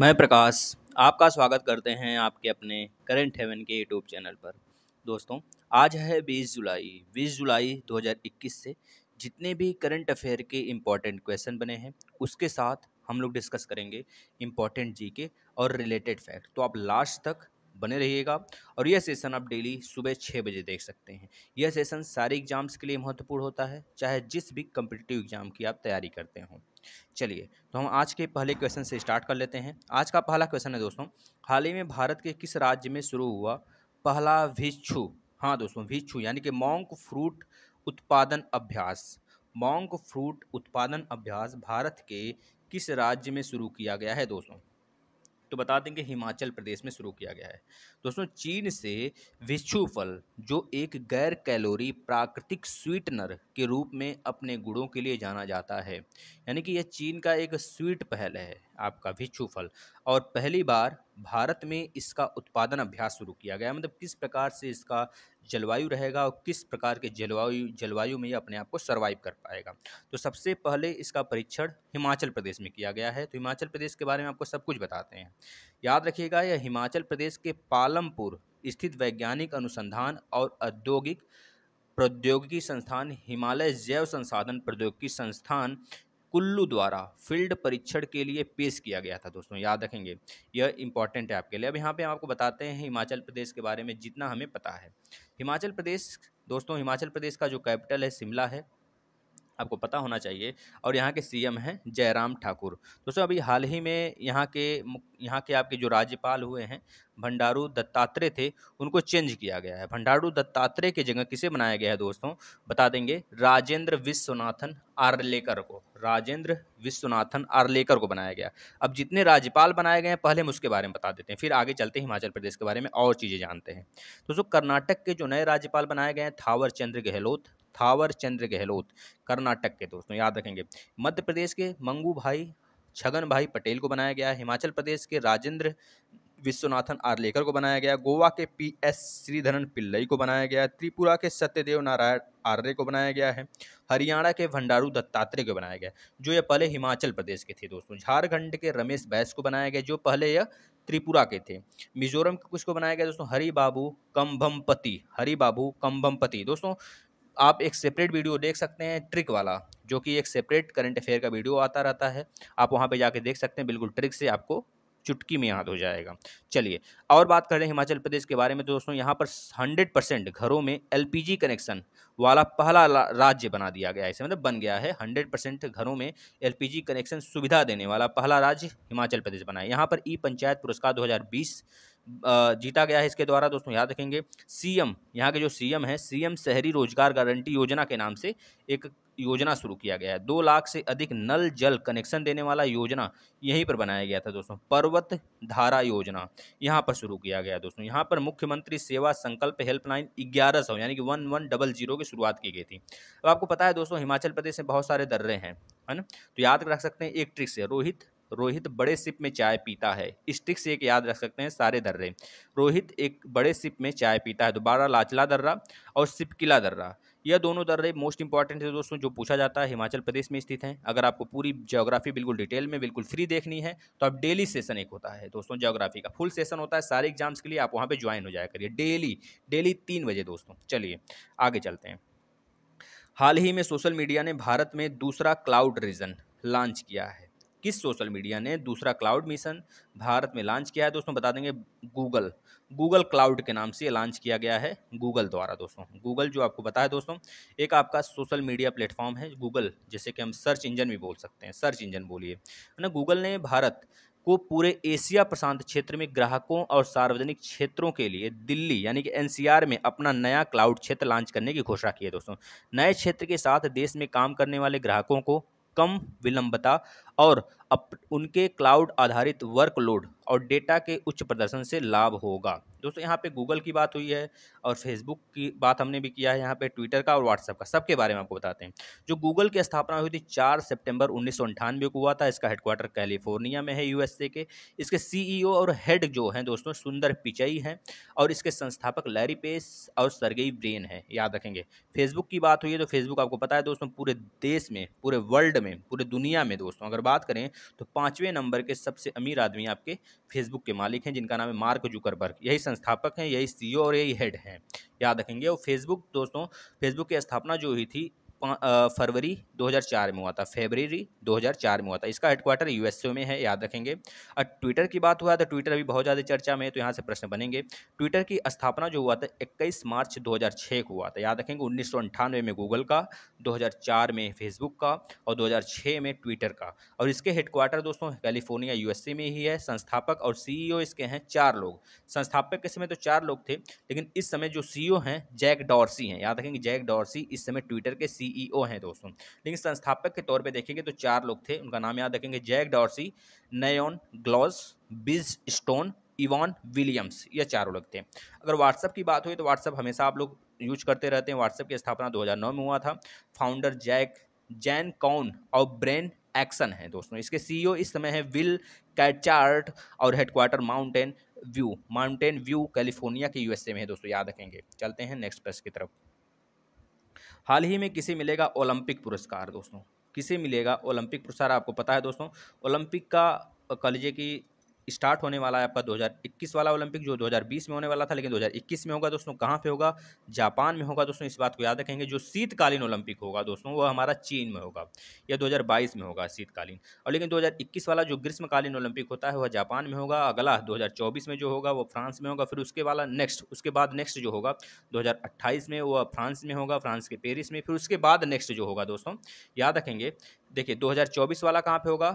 मैं प्रकाश आपका स्वागत करते हैं आपके अपने करेंट हेवन के यूट्यूब चैनल पर दोस्तों आज है 20 जुलाई 20 जुलाई 2021 से जितने भी करंट अफेयर के इम्पॉर्टेंट क्वेश्चन बने हैं उसके साथ हम लोग डिस्कस करेंगे इम्पॉर्टेंट जी के और रिलेटेड फैक्ट तो आप लास्ट तक बने रहिएगा और यह सेशन आप डेली सुबह छः बजे देख सकते हैं यह सेशन सारे एग्जाम्स के लिए महत्वपूर्ण होता है चाहे जिस भी कम्पिटिटिव एग्जाम की आप तैयारी करते हों चलिए तो हम आज के पहले क्वेश्चन से स्टार्ट कर लेते हैं आज का पहला क्वेश्चन है दोस्तों हाल ही में भारत के किस राज्य में शुरू हुआ पहला भिक्षु हाँ दोस्तों भिक्षु यानी कि मॉन्क फ्रूट उत्पादन अभ्यास मॉन्क फ्रूट उत्पादन अभ्यास भारत के किस राज्य में शुरू किया गया है दोस्तों तो बता दें कि हिमाचल प्रदेश में शुरू किया गया है दोस्तों चीन से फल जो एक गैर कैलोरी प्राकृतिक स्वीटनर के रूप में अपने गुड़ों के लिए जाना जाता है यानी कि यह चीन का एक स्वीट पहल है आपका फल और पहली बार भारत में इसका उत्पादन अभ्यास शुरू किया गया मतलब किस प्रकार से इसका जलवायु रहेगा और किस प्रकार के जलवायु जलवायु में अपने आप को सर्वाइव कर पाएगा तो सबसे पहले इसका परीक्षण हिमाचल प्रदेश में किया गया है तो हिमाचल प्रदेश के बारे में आपको सब कुछ बताते हैं याद रखिएगा यह हिमाचल प्रदेश के पालमपुर स्थित वैज्ञानिक अनुसंधान और औद्योगिक प्रौद्योगिकी संस्थान हिमालय जैव संसाधन प्रौद्योगिकी संस्थान कुल्लू द्वारा फील्ड परीक्षण के लिए पेश किया गया था दोस्तों याद रखेंगे यह इंपॉर्टेंट है आपके लिए अब यहाँ पे हम आपको बताते हैं हिमाचल प्रदेश के बारे में जितना हमें पता है हिमाचल प्रदेश दोस्तों हिमाचल प्रदेश का जो कैपिटल है शिमला है आपको पता होना चाहिए और यहाँ के सीएम हैं जयराम ठाकुर दोस्तों अभी हाल ही में यहाँ के यहाँ के आपके जो राज्यपाल हुए हैं भंडारू दत्तात्रेय थे उनको चेंज किया गया है भंडारू दत्तात्रेय की जगह किसे बनाया गया है दोस्तों बता देंगे राजेंद्र विश्वनाथन आर्लेकर को राजेंद्र विश्वनाथन आर्लेकर को बनाया गया अब जितने राज्यपाल बनाए गए हैं पहले हम उसके बारे में बता देते हैं फिर आगे चलते हैं हिमाचल प्रदेश के बारे में और चीज़ें जानते हैं दोस्तों कर्नाटक के जो नए राज्यपाल बनाए गए हैं थावर चंद्र गहलोत थावर चंद्र गहलोत कर्नाटक के दोस्तों याद रखेंगे मध्य प्रदेश के मंगू भाई छगन भाई पटेल को बनाया गया हिमाचल प्रदेश के राजेंद्र विश्वनाथन आर्लेकर को बनाया गया गोवा के पी एस श्रीधरन पिल्लई को बनाया गया त्रिपुरा के सत्यदेव नारायण आर्य को बनाया गया है हरियाणा के भंडारू दत्तात्रेय को बनाया गया जो ये पहले हिमाचल प्रदेश के थे दोस्तों झारखंड के रमेश बैस को बनाया गया जो पहले यह त्रिपुरा के थे मिजोरम के कुछ को बनाया गया दोस्तों हरी बाबू कम्भमपति हरी बाबू कम्भमपति दोस्तों आप एक सेपरेट वीडियो देख सकते हैं ट्रिक वाला जो कि एक सेपरेट करंट अफेयर का वीडियो आता रहता है आप वहाँ पर जाके देख सकते हैं बिल्कुल ट्रिक से आपको चुटकी में याद हो जाएगा चलिए और बात कर रहे हैं हिमाचल प्रदेश के बारे में तो दोस्तों यहाँ पर हंड्रेड परसेंट घरों में एलपीजी कनेक्शन वाला पहला राज्य बना दिया गया है इसे मतलब बन गया है हंड्रेड परसेंट घरों में एलपीजी कनेक्शन सुविधा देने वाला पहला राज्य हिमाचल प्रदेश बना है यहाँ पर ई पंचायत पुरस्कार 2020 जीता गया है इसके द्वारा दोस्तों याद रखेंगे सीएम यहाँ के जो सीएम है सीएम शहरी रोजगार गारंटी योजना के नाम से एक योजना शुरू किया गया है दो लाख से अधिक नल जल कनेक्शन देने वाला योजना यहीं पर बनाया गया था दोस्तों पर्वत धारा योजना यहाँ पर शुरू किया गया दोस्तों यहाँ पर मुख्यमंत्री सेवा संकल्प हेल्पलाइन ग्यारह सौ यानी कि वन वन डबल जीरो की शुरुआत की गई थी अब आपको पता है दोस्तों हिमाचल प्रदेश में बहुत सारे दर्रे हैं है ना तो याद रख सकते हैं एक ट्रिक से रोहित रोहित बड़े सिप में चाय पीता है स्टिक से एक याद रख सकते हैं सारे दर्रे रोहित एक बड़े सिप में चाय पीता है दोबारा लाचला दर्रा और सिपकिला दर्रा यह दोनों दर्रे मोस्ट इंपॉर्टेंट है दोस्तों जो पूछा जाता है हिमाचल प्रदेश में स्थित हैं अगर आपको पूरी ज्योग्राफी बिल्कुल डिटेल में बिल्कुल फ्री देखनी है तो आप डेली सेशन एक होता है दोस्तों ज्योग्राफी का फुल सेशन होता है सारे एग्जाम्स के लिए आप वहाँ पर ज्वाइन हो जाया करिए डेली डेली तीन बजे दोस्तों चलिए आगे चलते हैं हाल ही में सोशल मीडिया ने भारत में दूसरा क्लाउड रीजन लॉन्च किया है किस सोशल मीडिया ने दूसरा क्लाउड मिशन भारत में लॉन्च किया है दोस्तों बता देंगे गूगल गूगल क्लाउड के नाम से ये लॉन्च किया गया है गूगल द्वारा दोस्तों गूगल जो आपको बताया दोस्तों एक आपका सोशल मीडिया प्लेटफॉर्म है गूगल जैसे कि हम सर्च इंजन भी बोल सकते हैं सर्च इंजन बोलिए है ना गूगल ने भारत को पूरे एशिया प्रशांत क्षेत्र में ग्राहकों और सार्वजनिक क्षेत्रों के लिए दिल्ली यानी कि एनसीआर में अपना नया क्लाउड क्षेत्र लॉन्च करने की घोषणा की है दोस्तों नए क्षेत्र के साथ देश में काम करने वाले ग्राहकों को कम विलंबता और अप उनके क्लाउड आधारित वर्कलोड और डेटा के उच्च प्रदर्शन से लाभ होगा दोस्तों यहाँ पे गूगल की बात हुई है और फेसबुक की बात हमने भी किया है यहाँ पे ट्विटर का और व्हाट्सएप का सबके बारे में आपको बताते हैं जो गूगल की स्थापना हुई थी चार सितंबर उन्नीस को हुआ था इसका हेडक्वार्टर कैलिफोर्निया में है यूएसए के इसके सीईओ और हेड जो हैं दोस्तों सुंदर पिचई हैं और इसके संस्थापक लैरी पेस और सरगई ब्रेन है याद रखेंगे फेसबुक की बात हुई है तो फेसबुक आपको पता है दोस्तों पूरे देश में पूरे वर्ल्ड में पूरे दुनिया में दोस्तों अगर बात करें तो पाँचवें नंबर के सबसे अमीर आदमी आपके फेसबुक के मालिक हैं जिनका नाम है मार्क जुकरबर्ग यही संस्थापक हैं यही सी e और यही हेड हैं याद रखेंगे और फेसबुक दोस्तों फेसबुक की स्थापना जो हुई थी फरवरी 2004 में हुआ था फेबररी 2004 में हुआ था इसका हेडक्वार्टर यूएसए में है याद रखेंगे और ट्विटर की बात हुआ तो ट्विटर अभी बहुत ज़्यादा चर्चा में है तो यहाँ से प्रश्न बनेंगे ट्विटर की स्थापना जो हुआ था इक्कीस मार्च 2006 को हुआ था याद रखेंगे उन्नीस में गूगल का दो में फेसबुक का और दो में ट्विटर का और इसके हेडक्वार्टर दोस्तों कैलिफोर्निया यू में ही है संस्थापक और सी e इसके हैं चार लोग संस्थापक के समय तो चार लोग थे लेकिन इस समय जो सी e हैं जैक डॉर्सी हैं याद रखेंगे जैक डॉर्सी इस समय ट्विटर के सी सीईओ e हैं दोस्तों लेकिन संस्थापक के तौर पे देखेंगे तो चार लोग थे उनका नाम याद रखेंगे Jack Dorsey Noah Glass Biz Stone Evan Williams ये चारों लोग थे अगर व्हाट्सअप की बात हुई तो व्हाट्सअप हमेशा आप लोग यूज करते रहते हैं व्हाट्सअप की स्थापना 2009 में हुआ था फाउंडर जैक जैन कौन और ब्रेन एक्शन है दोस्तों इसके सीईओ e इस समय है विल कैचार्ट और headquarter Mountain View Mountain View California के यूएसए में है दोस्तों याद रखेंगे चलते हैं नेक्स्ट प्रश्न की तरफ हाल ही में किसे मिलेगा ओलंपिक पुरस्कार दोस्तों किसे मिलेगा ओलंपिक पुरस्कार आपको पता है दोस्तों ओलंपिक का कॉलेज की स्टार्ट होने वाला है आपका 2021 वाला ओलंपिक जो 2020 में होने वाला था लेकिन 2021 में होगा दोस्तों कहाँ पे होगा जापान में होगा दोस्तों इस बात को याद रखेंगे जो शीतकालीन ओलंपिक होगा दोस्तों वो हमारा चीन में होगा या 2022 में होगा शीतकालीन और लेकिन 2021 वाला जो ग्रीष्मकालीन ओलंपिक होता है वह जापान में होगा अगला दो में जो होगा वो फ्रांस में होगा फिर उसके वाला नेक्स्ट उसके बाद नेक्स्ट जो होगा दो में वह फ्रांस में होगा फ्रांस के पेरिस में फिर उसके बाद नेक्स्ट जो होगा दोस्तों याद रखेंगे देखिए 2024 वाला कहाँ पे होगा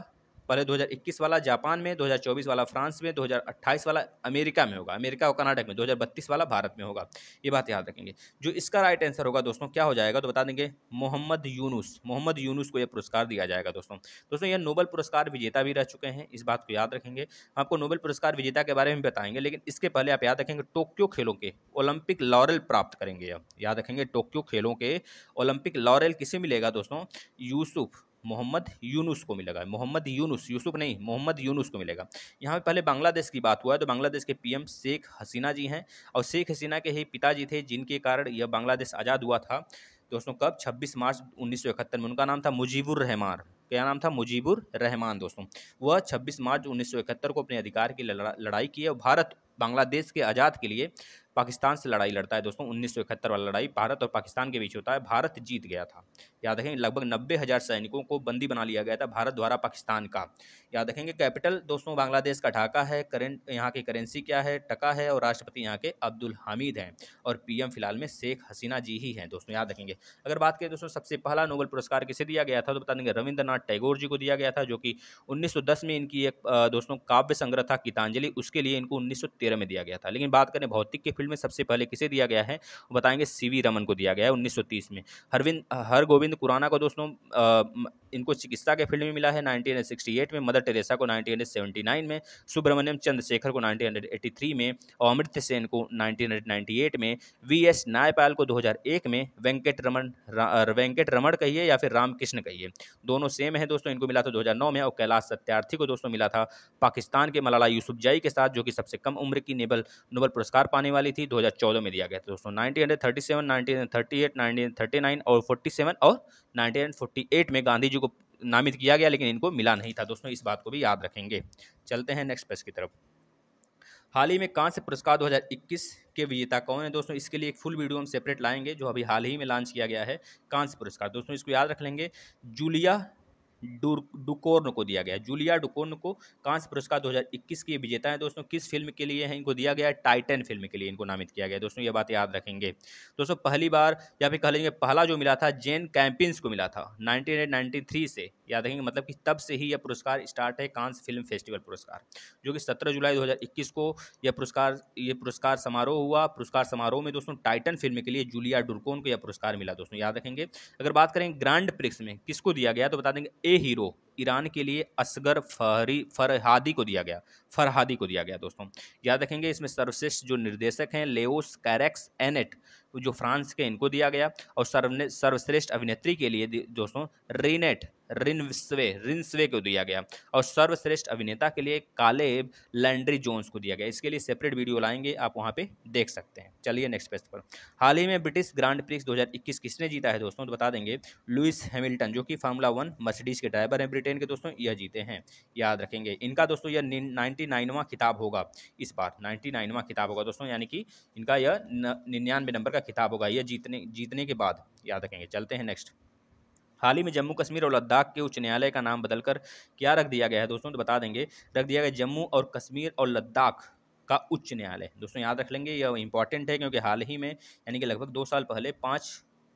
पहले 2021 वाला जापान में 2024 वाला फ्रांस में 2028 वाला अमेरिका में होगा अमेरिका और कर्नाटक में 2032 वाला भारत में होगा ये बात याद रखेंगे जो इसका राइट आंसर होगा दोस्तों क्या हो जाएगा तो बता देंगे मोहम्मद यूनुस मोहम्मद यूनुस को यह पुरस्कार दिया जाएगा दोस्तों दोस्तों यह नोबल पुरस्कार विजेता भी रह चुके हैं इस बात को याद रखेंगे हम आपको नोबल पुरस्कार विजेता के बारे में बताएंगे लेकिन इसके पहले आप याद रखेंगे टोक्यो खेलों के ओलंपिक लॉरल प्राप्त करेंगे अब याद रखेंगे टोक्यो खेलों के ओलंपिक लॉरल किसे मिलेगा दोस्तों यूसुफ मोहम्मद यूनुस को मिलेगा मोहम्मद यूनुस यूसुफ नहीं मोहम्मद यूनुस को मिलेगा यहाँ पे पहले बांग्लादेश की बात हुआ है तो बांग्लादेश के पीएम शेख हसीना जी हैं और शेख हसीना के ही पिताजी थे जिनके कारण यह बांग्लादेश आज़ाद हुआ था दोस्तों कब 26 मार्च उन्नीस में उनका नाम था मुजीबुर रहमान क्या नाम था मुजीबुर रहमान दोस्तों वह 26 मार्च उन्नीस को अपने अधिकार की लड़ाई की है और भारत बांग्लादेश के आज़ाद के लिए पाकिस्तान से लड़ाई लड़ता है दोस्तों 1971 वाला लड़ाई भारत और पाकिस्तान के बीच होता है भारत जीत गया था याद रखेंगे लगभग नब्बे हज़ार सैनिकों को बंदी बना लिया गया था भारत द्वारा पाकिस्तान का याद रखेंगे कैपिटल दोस्तों बांग्लादेश का ढाका है करेंट यहाँ की करेंसी क्या है टका है और राष्ट्रपति यहाँ के अब्दुल हामिद हैं और पीएम फिलहाल में शेख हसीना जी ही हैं दोस्तों याद रखेंगे अगर बात करें दोस्तों सबसे पहला नोबल पुरस्कार किसे दिया गया था तो बता देंगे रविंद्रनाथ टैगोर जी को दिया गया था जो कि उन्नीस में इनकी एक दोस्तों काव्य संग्रह था गीतांजलि उसके लिए इनको उन्नीस में दिया गया था लेकिन बात करें भौतिक के फील्ड में सबसे पहले किसे दिया गया है बताएंगे सी रमन को दिया गया है उन्नीस में हरविंद हर गोविंद जो पुराना को दोस्तों इनको चिकित्सा के फील्ड में मिला है 1968 में मदर टेरेसा को 1979 में सुब्रमण्यम चंद्रशेखर को 1983 में और अमृत सेन को 1998 में वी एस नायपाल को 2001 में वेंकट रमन वेंकट रमण कहिए या फिर रामकृष्ण कहिए दोनों सेम है दोस्तों इनको मिला था 2009 में और कैलाश सत्यार्थी को दोस्तों मिला था पाकिस्तान के मलाला यूसुफ जई के साथ जो कि सबसे कम उम्र की नेबल नोबल पुरस्कार पाने वाली थी 2014 में दिया गया था दोस्तों नाइनटीन हंड्रेड थर्टी और 47 और 1948 में गांधी जी को नामित किया गया लेकिन इनको मिला नहीं था दोस्तों इस बात को भी याद रखेंगे चलते हैं नेक्स्ट पेज की तरफ हाल ही में कांस्य पुरस्कार 2021 के विजेता कौन है दोस्तों इसके लिए एक फुल वीडियो हम सेपरेट लाएंगे जो अभी हाल ही में लॉन्च किया गया है कांस्य पुरस्कार दोस्तों इसको याद रख लेंगे जूलिया डुकोर्न को दिया गया जूलिया डुकोर्न को कांस्य पुरस्कार 2021 की विजेता है दोस्तों किस फिल्म के लिए है इनको दिया गया है टाइटन फिल्म के लिए इनको नामित किया गया दोस्तों ये बात याद रखेंगे दोस्तों पहली बार या फिर कह लेंगे पहला जो मिला था जेन कैंपिन्स को मिला था थ्री से याद रखेंगे मतलब कि तब से ही यह पुरस्कार स्टार्ट है कांस फिल्म फेस्टिवल पुरस्कार जो कि सत्रह जुलाई इक्कीस को यह पुरस्कार ये पुरस्कार समारोह हुआ पुरस्कार समारोह में दोस्तों टाइटन फिल्म के लिए जूलिया डुरकोन को यह पुरस्कार मिला दोस्तों याद रखेंगे अगर बात करें ग्रांड प्रिक्स में किसको दिया गया तो बता देंगे ए हीरो ईरान के लिए असगर फहरी फरहादी को दिया गया फरहादी को दिया गया दोस्तों याद रखेंगे इसमें सर्वश्रेष्ठ जो निर्देशक हैं लेओस कैरेक्स एनेट जो फ्रांस के इनको दिया गया और सर्वश्रेष्ठ अभिनेत्री के लिए दोस्तों रेनेट रिनस्वे रिनस्वे को दिया गया और सर्वश्रेष्ठ अभिनेता के लिए कालेब लैंड्री जोन्स को दिया गया इसके लिए सेपरेट वीडियो लाएंगे आप वहाँ पे देख सकते हैं चलिए नेक्स्ट पेज पर हाल ही में ब्रिटिश ग्रांड प्रिक्स 2021 किसने जीता है दोस्तों तो बता देंगे लुइस हैमिल्टन जो कि फार्मूला वन मर्सिडीज के ड्राइवर हैं ब्रिटेन के दोस्तों यह जीते हैं याद रखेंगे इनका दोस्तों यह नाइन्टी नाइनवा खिताब होगा इस बार नाइन्टी नाइनवा खिताब होगा दोस्तों यानी कि इनका यह निन्यानवे नंबर का खिताब होगा यह जीतने जीतने के बाद याद रखेंगे चलते हैं नेक्स्ट हाल ही में जम्मू कश्मीर और लद्दाख के उच्च न्यायालय का नाम बदलकर क्या रख दिया गया है दोस्तों तो बता देंगे रख दिया गया जम्मू और कश्मीर और लद्दाख का उच्च न्यायालय दोस्तों याद रख लेंगे यह इंपॉर्टेंट है क्योंकि हाल ही में यानी कि लगभग दो साल पहले पाँच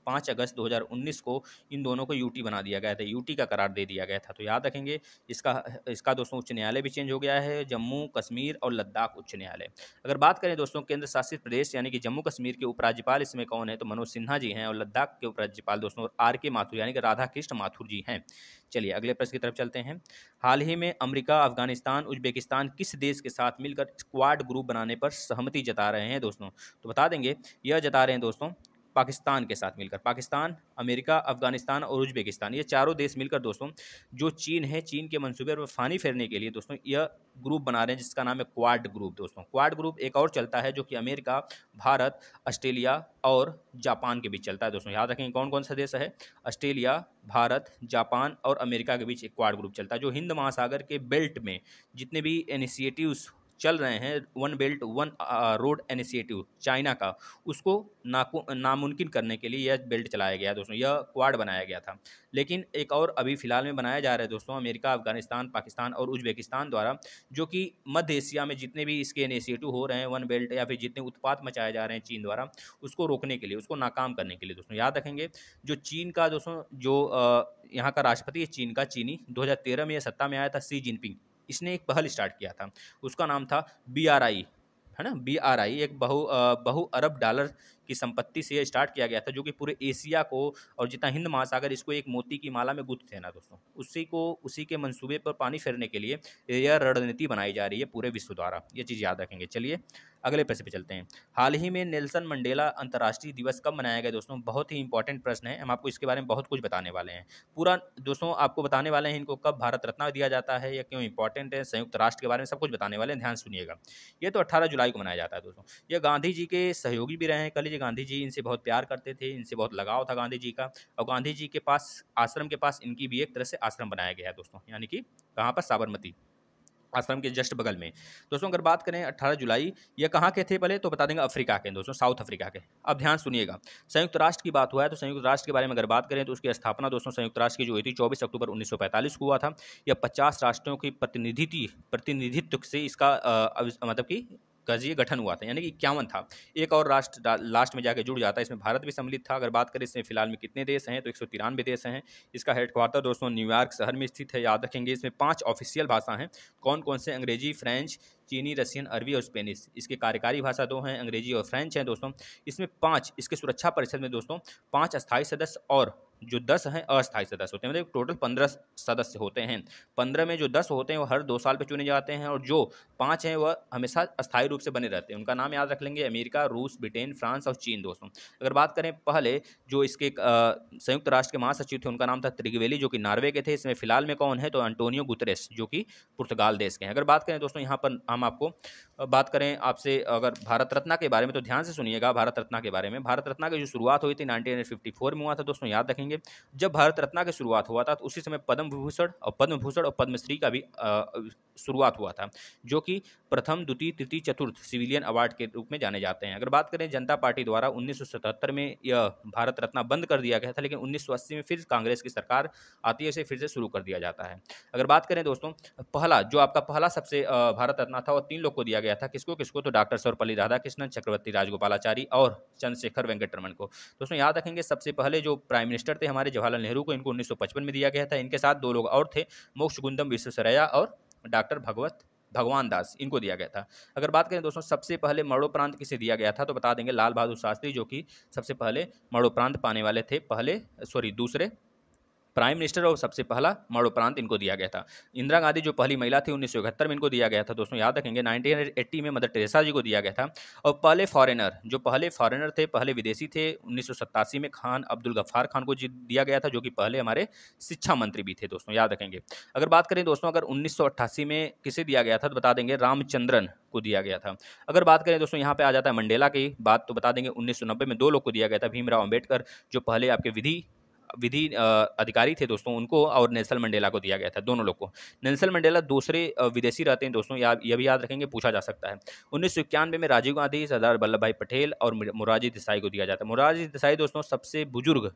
पाँच अगस्त 2019 को इन दोनों को यूटी बना दिया गया था यूटी का करार दे दिया गया था तो याद रखेंगे इसका इसका दोस्तों उच्च न्यायालय भी चेंज हो गया है जम्मू कश्मीर और लद्दाख उच्च न्यायालय अगर बात करें दोस्तों केंद्र शासित प्रदेश यानी कि जम्मू कश्मीर के उपराज्यपाल इसमें कौन है तो मनोज सिन्हा जी हैं और लद्दाख के उपराज्यपाल दोस्तों आर के माथुर यानी कि राधा कृष्ण माथुर जी हैं चलिए अगले प्रश्न की तरफ चलते हैं हाल ही में अमेरिका अफगानिस्तान उज्बेकिस्तान किस देश के साथ मिलकर स्क्वाड ग्रुप बनाने पर सहमति जता रहे हैं दोस्तों तो बता देंगे यह जता रहे हैं दोस्तों पाकिस्तान के साथ मिलकर पाकिस्तान अमेरिका अफगानिस्तान और उज्बेकिस्तान ये चारों देश मिलकर दोस्तों जो चीन है चीन के मंसूबे पर फानी फेरने के लिए दोस्तों यह ग्रुप बना रहे हैं जिसका नाम है क्वाड ग्रुप दोस्तों क्वाड ग्रुप एक और चलता है जो कि अमेरिका भारत ऑस्ट्रेलिया और जापान के बीच चलता है दोस्तों याद रखें कौन कौन सा देश है ऑस्ट्रेलिया भारत जापान और अमेरिका के बीच एक क्वाड ग्रुप चलता है जो हिंद महासागर के बेल्ट में जितने भी इनिशिएटिव्स चल रहे हैं one belt one road initiative China का उसको नाकु नामुमकिन करने के लिए यह बेल्ट चलाया गया दोस्तों यह क्वाड बनाया गया था लेकिन एक और अभी फ़िलहाल में बनाया जा रहा है दोस्तों अमेरिका अफगानिस्तान पाकिस्तान और उज्बेकिस्तान द्वारा जो कि मध्य एशिया में जितने भी इसके इनिशिएटिव हो रहे हैं वन बेल्ट या फिर जितने उत्पाद मचाए जा रहे हैं चीन द्वारा उसको रोकने के लिए उसको नाकाम करने के लिए दोस्तों याद रखेंगे जो चीन का दोस्तों जो यहाँ का राष्ट्रपति है चीन का चीनी दो में यह सत्ता में आया था सी जिनपिंग इसने एक पहल स्टार्ट किया था उसका नाम था बी है ना बी एक बहु बहु अरब डॉलर की संपत्ति से स्टार्ट किया गया था जो कि पूरे एशिया को और जितना हिंद महासागर इसको एक मोती की माला में थे देना दोस्तों उसी को उसी के मंसूबे पर पानी फेरने के लिए यह रणनीति बनाई जा रही है पूरे विश्व द्वारा ये चीज़ याद रखेंगे चलिए अगले प्रश्न पे चलते हैं हाल ही में नेल्सन मंडेला अंतर्राष्ट्रीय दिवस कब मनाया गया दोस्तों बहुत ही इंपॉर्टेंट प्रश्न है हम आपको इसके बारे में बहुत कुछ बताने वाले हैं पूरा दोस्तों आपको बताने वाले हैं इनको कब भारत रत्न दिया जाता है या क्यों इंपॉर्टेंट है संयुक्त राष्ट्र के बारे में सब कुछ बताने वाले हैं ध्यान सुनिएगा ये तो अट्ठारह जुलाई को मनाया जाता है दोस्तों ये गांधी जी के सहयोगी भी रहे हैं कल गांधी जी इनसे बहुत प्यार करते थे इनसे बहुत लगाव था गांधी जी का और गांधी जी के पास आश्रम के पास इनकी भी एक तरह से आश्रम बनाया गया है दोस्तों यानी कि कहाँ पर साबरमती आश्रम के जस्ट बगल में दोस्तों अगर बात करें 18 जुलाई ये कहाँ के थे पहले तो बता देंगे अफ्रीका के दोस्तों साउथ अफ्रीका के अब ध्यान सुनिएगा संयुक्त राष्ट्र की बात हुआ है तो संयुक्त राष्ट्र के बारे में अगर बात करें तो उसकी स्थापना दोस्तों संयुक्त राष्ट्र की जो हुई थी चौबीस अक्टूबर उन्नीस को हुआ था यह पचास राष्ट्रों की प्रतिनिधि प्रतिनिधित्व से इसका आ, मतलब कि का गठन हुआ था यानी कि इक्यावन था एक और राष्ट्र लास्ट में जाकर जुड़ जाता है इसमें भारत भी सम्मिलित था अगर बात करें इसमें फिलहाल में कितने देश हैं तो एक देश हैं इसका हेडक्वार्टर दोस्तों न्यूयॉर्क शहर में स्थित है याद रखेंगे इसमें पाँच ऑफिशियल भाषा हैं कौन कौन से अंग्रेजी फ्रेंच चीनी रशियन अरबी और स्पेनिश इसके कार्यकारी भाषा दो हैं अंग्रेजी और फ्रेंच हैं दोस्तों इसमें पाँच इसके सुरक्षा परिषद में दोस्तों पाँच अस्थायी सदस्य और जो दस हैं अस्थायी सदस्य होते हैं मतलब टोटल पंद्रह सदस्य होते हैं पंद्रह में जो दस होते हैं वो हर दो साल पे चुने जाते हैं और जो पाँच हैं वह हमेशा अस्थायी रूप से बने रहते हैं उनका नाम याद रख लेंगे अमेरिका रूस ब्रिटेन फ्रांस और चीन दोस्तों अगर बात करें पहले जो इसके संयुक्त राष्ट्र के महासचिव थे उनका नाम था त्रिगवेली जो कि नार्वे के थे इसमें फिलहाल में कौन है तो अंटोनियो गुतरेस जो कि पुर्तगाल देश के हैं अगर बात करें दोस्तों यहाँ पर हम आपको बात करें आपसे अगर भारत रत्ना के बारे में तो ध्यान से सुनिएगा भारत रत्ना के बारे में भारत रत्ना की जो शुरुआत हुई थी नाइनटीन में हुआ था दोस्तों याद रखेंगे देंगे जब भारत रत्ना की शुरुआत हुआ था तो उसी समय पद्म विभूषण और पद्म भूषण और पद्मश्री का भी शुरुआत हुआ था जो कि प्रथम द्वितीय तृतीय चतुर्थ सिविलियन अवार्ड के रूप में जाने जाते हैं अगर बात करें जनता पार्टी द्वारा उन्नीस में यह भारत रत्न बंद कर दिया गया था लेकिन उन्नीस में फिर कांग्रेस की सरकार आती है इसे फिर से शुरू कर दिया जाता है अगर बात करें दोस्तों पहला जो आपका पहला सबसे भारत रत्न था वो तीन लोग को दिया गया था किसको किसको तो डॉक्टर सर्वपल्ली राधाकृष्णन चक्रवर्ती राजगोपालाचारी और चंद्रशेखर वेंकटरमन को दोस्तों याद रखेंगे सबसे पहले जो प्राइम मिनिस्टर करते हमारे जवाहरलाल नेहरू को इनको 1955 में दिया गया था इनके साथ दो लोग और थे मोक्ष गुंदम विश्वेश्वरैया और डॉक्टर भगवत भगवान दास इनको दिया गया था अगर बात करें दोस्तों सबसे पहले मरणोपरांत किसे दिया गया था तो बता देंगे लाल बहादुर शास्त्री जो कि सबसे पहले मरणोपरांत पाने वाले थे पहले सॉरी दूसरे प्राइम मिनिस्टर और सबसे पहला मरणोपरांत इनको दिया गया था इंदिरा गांधी जो पहली महिला थी उन्नीस में इनको दिया गया था दोस्तों याद रखेंगे नाइनटीन में मदर टेरेसा जी को दिया गया था और पहले फॉरेनर जो पहले फॉरेनर थे पहले विदेशी थे उन्नीस में खान अब्दुल गफ्फार खान को दिया गया था जो कि पहले हमारे शिक्षा मंत्री भी थे दोस्तों याद रखेंगे अगर बात करें दोस्तों अगर उन्नीस में किसे दिया गया था तो बता देंगे रामचंद्रन को दिया गया था अगर बात करें दोस्तों यहाँ पे आ जाता है मंडेला की बात तो बता देंगे 1990 में दो लोग को दिया गया था भीमराव अंबेडकर जो पहले आपके विधि विधि अधिकारी थे दोस्तों उनको और नेल्सन मंडेला को दिया गया था दोनों लोग को नेल्सन मंडेला दूसरे विदेशी रहते हैं दोस्तों या यह भी याद रखेंगे पूछा जा सकता है उन्नीस में राजीव गांधी सरदार वल्लभ भाई पटेल और मोरारजी देसाई को दिया जाता है मोरारजी देसाई दोस्तों सबसे बुजुर्ग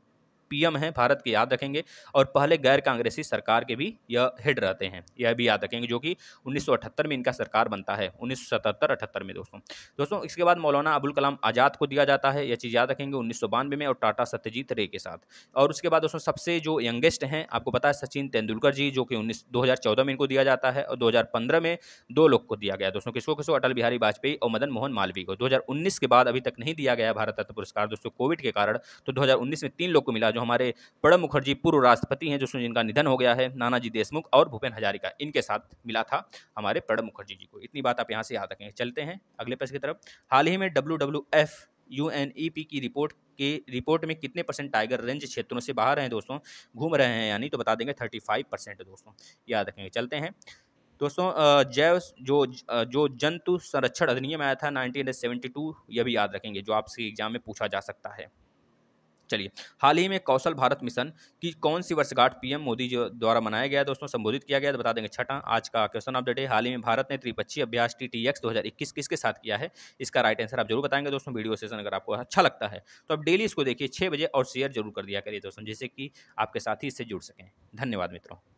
पीएम हैं भारत के याद रखेंगे और पहले गैर कांग्रेसी सरकार के भी यह हेड रहते हैं यह भी याद रखेंगे जो कि 1978 में इनका सरकार बनता है उन्नीस सौ में दोस्तों दोस्तों इसके बाद मौलाना अबुल कलाम आज़ाद को दिया जाता है यह चीज़ याद रखेंगे उन्नीस में और टाटा सत्यजीत रे के साथ और उसके बाद दोस्तों सबसे जो यंगेस्ट हैं आपको पता है सचिन तेंदुलकर जी जो कि उन्नीस दो में इनको दिया जाता है और दो में दो लोग को दिया गया दोस्तों किसको किसको अटल बिहारी वाजपेयी और मदन मोहन मालवीय को दो के बाद अभी तक नहीं दिया गया भारत रत्न पुरस्कार दोस्तों कोविड के कारण तो 2019 में तीन लोग को मिला जो हमारे प्रणब मुखर्जी पूर्व राष्ट्रपति हैं जो जिनका निधन हो गया है नानाजी देशमुख और भूपेन हजारिका इनके साथ मिला था हमारे प्रणब मुखर्जी जी को इतनी बात आप यहाँ से याद रखें चलते हैं अगले प्रश्न की तरफ हाल ही में W W F U N E P की रिपोर्ट के रिपोर्ट में कितने परसेंट टाइगर रेंज क्षेत्रों से बाहर हैं दोस्तों घूम रहे हैं यानी तो बता देंगे थर्टी फाइव परसेंट दोस्तों याद रखेंगे चलते हैं दोस्तों जैव जो जो जंतु संरक्षण अधिनियम आया था नाइनटीन सेवेंटी टू यह भी याद रखेंगे जो आपसे एग्जाम में पूछा जा सकता है चलिए हाल ही में कौशल भारत मिशन की कौन सी वर्षगांठ पीएम मोदी जो द्वारा मनाया गया दोस्तों संबोधित किया गया तो बता देंगे छठा आज का क्वेश्चन अपडेट है हाल ही में भारत ने त्रिपक्षीय अभ्यास टी टी एक्स दो किसके साथ किया है इसका राइट आंसर आप जरूर बताएंगे दोस्तों वीडियो सेशन अगर आपको अच्छा लगता है तो आप डेली इसको देखिए छः बजे और शेयर जरूर कर दिया करिए दोस्तों जैसे कि आपके ही इससे जुड़ सकें धन्यवाद मित्रों